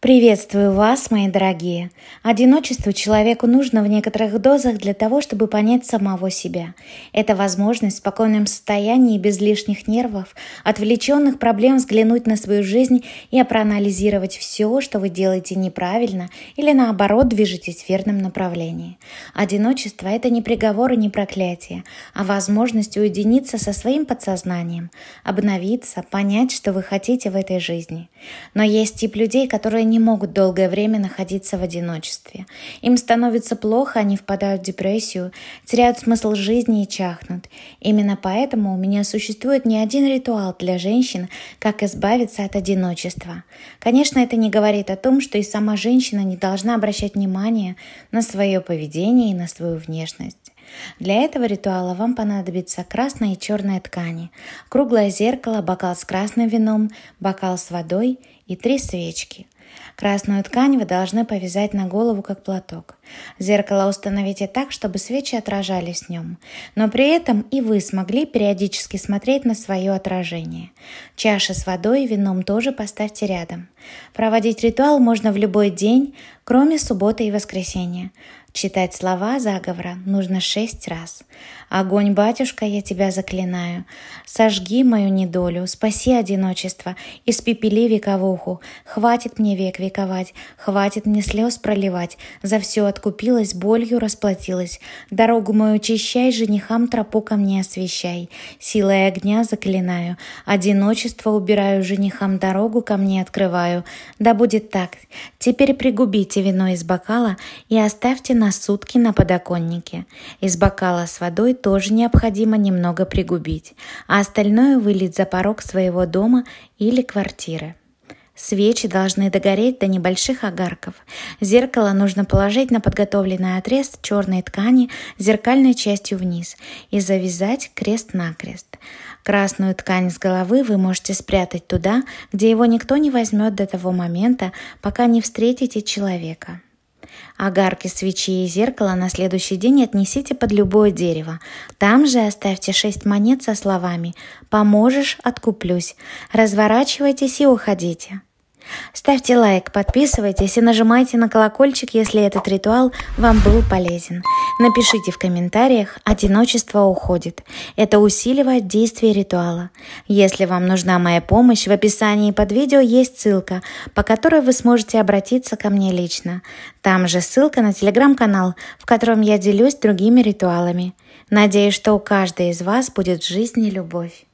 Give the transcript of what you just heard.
Приветствую вас, мои дорогие. Одиночество человеку нужно в некоторых дозах для того, чтобы понять самого себя. Это возможность в спокойном состоянии, без лишних нервов, отвлеченных проблем взглянуть на свою жизнь и проанализировать все, что вы делаете неправильно или наоборот движетесь в верном направлении. Одиночество – это не приговор и не проклятие, а возможность уединиться со своим подсознанием, обновиться, понять, что вы хотите в этой жизни. Но есть тип людей, которые не могут долгое время находиться в одиночестве. Им становится плохо, они впадают в депрессию, теряют смысл жизни и чахнут. Именно поэтому у меня существует не один ритуал для женщин, как избавиться от одиночества. Конечно, это не говорит о том, что и сама женщина не должна обращать внимание на свое поведение и на свою внешность. Для этого ритуала вам понадобится красная и черная ткани, круглое зеркало, бокал с красным вином, бокал с водой и три свечки – Красную ткань вы должны повязать на голову как платок. Зеркало установите так, чтобы свечи отражались в нем, но при этом и вы смогли периодически смотреть на свое отражение. Чаши с водой и вином тоже поставьте рядом. Проводить ритуал можно в любой день, кроме субботы и воскресенья. Читать слова заговора нужно шесть раз. «Огонь, батюшка, я тебя заклинаю! Сожги мою недолю, спаси одиночество, испепели вековуху! Хватит мне век вековать, хватит мне слез проливать, за все откупилась, болью расплатилась. Дорогу мою чищай, женихам тропу ко мне освещай. Силой огня заклинаю, одиночество убираю, женихам дорогу ко мне открываю. Да будет так. Теперь пригубите вино из бокала и оставьте на сутки на подоконнике. Из бокала с водой тоже необходимо немного пригубить, а остальное вылить за порог своего дома или квартиры. Свечи должны догореть до небольших огарков. Зеркало нужно положить на подготовленный отрез черной ткани зеркальной частью вниз и завязать крест-накрест. Красную ткань с головы вы можете спрятать туда, где его никто не возьмет до того момента, пока не встретите человека. Огарки свечи и зеркало на следующий день отнесите под любое дерево. Там же оставьте шесть монет со словами «Поможешь – откуплюсь». Разворачивайтесь и уходите. Ставьте лайк, подписывайтесь и нажимайте на колокольчик, если этот ритуал вам был полезен. Напишите в комментариях «Одиночество уходит». Это усиливает действие ритуала. Если вам нужна моя помощь, в описании под видео есть ссылка, по которой вы сможете обратиться ко мне лично. Там же ссылка на телеграм-канал, в котором я делюсь другими ритуалами. Надеюсь, что у каждой из вас будет жизнь и любовь.